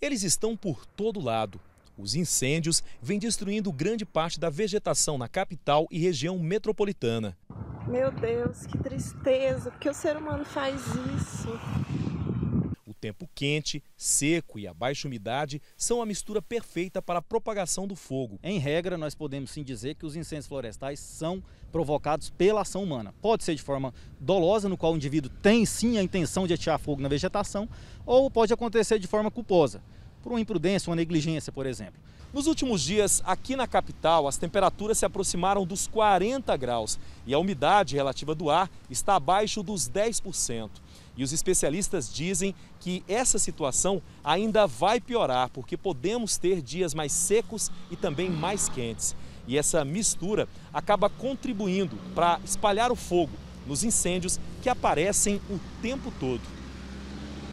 Eles estão por todo lado. Os incêndios vêm destruindo grande parte da vegetação na capital e região metropolitana. Meu Deus, que tristeza, porque o ser humano faz isso tempo quente, seco e a baixa umidade são a mistura perfeita para a propagação do fogo. Em regra, nós podemos sim dizer que os incêndios florestais são provocados pela ação humana. Pode ser de forma dolosa, no qual o indivíduo tem sim a intenção de atirar fogo na vegetação, ou pode acontecer de forma culposa por uma imprudência, uma negligência, por exemplo. Nos últimos dias, aqui na capital, as temperaturas se aproximaram dos 40 graus e a umidade relativa do ar está abaixo dos 10%. E os especialistas dizem que essa situação ainda vai piorar, porque podemos ter dias mais secos e também mais quentes. E essa mistura acaba contribuindo para espalhar o fogo nos incêndios que aparecem o tempo todo.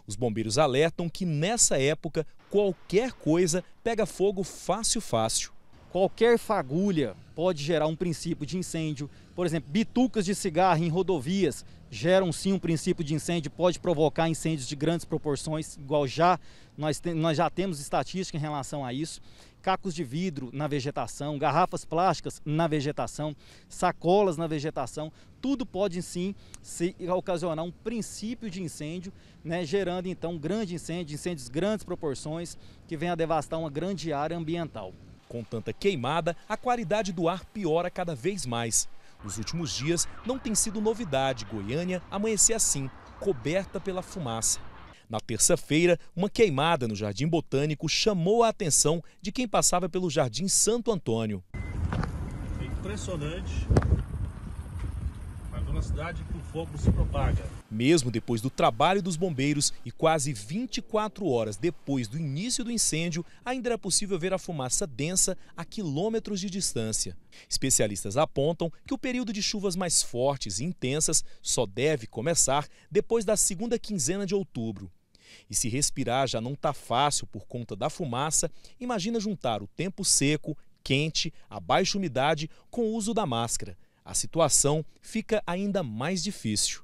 Os bombeiros alertam que nessa época qualquer coisa pega fogo fácil, fácil. Qualquer fagulha pode gerar um princípio de incêndio. Por exemplo, bitucas de cigarro em rodovias geram sim um princípio de incêndio, pode provocar incêndios de grandes proporções, igual já nós, nós já temos estatística em relação a isso. Cacos de vidro na vegetação, garrafas plásticas na vegetação, sacolas na vegetação, tudo pode sim se ocasionar um princípio de incêndio, né, gerando então um grande incêndio, incêndios grandes proporções que venham a devastar uma grande área ambiental. Com tanta queimada, a qualidade do ar piora cada vez mais. Nos últimos dias, não tem sido novidade Goiânia amanhecer assim, coberta pela fumaça. Na terça-feira, uma queimada no Jardim Botânico chamou a atenção de quem passava pelo Jardim Santo Antônio. impressionante na cidade que o fogo se propaga. Mesmo depois do trabalho dos bombeiros e quase 24 horas depois do início do incêndio, ainda era possível ver a fumaça densa a quilômetros de distância. Especialistas apontam que o período de chuvas mais fortes e intensas só deve começar depois da segunda quinzena de outubro. E se respirar já não está fácil por conta da fumaça, imagina juntar o tempo seco, quente, a baixa umidade com o uso da máscara a situação fica ainda mais difícil.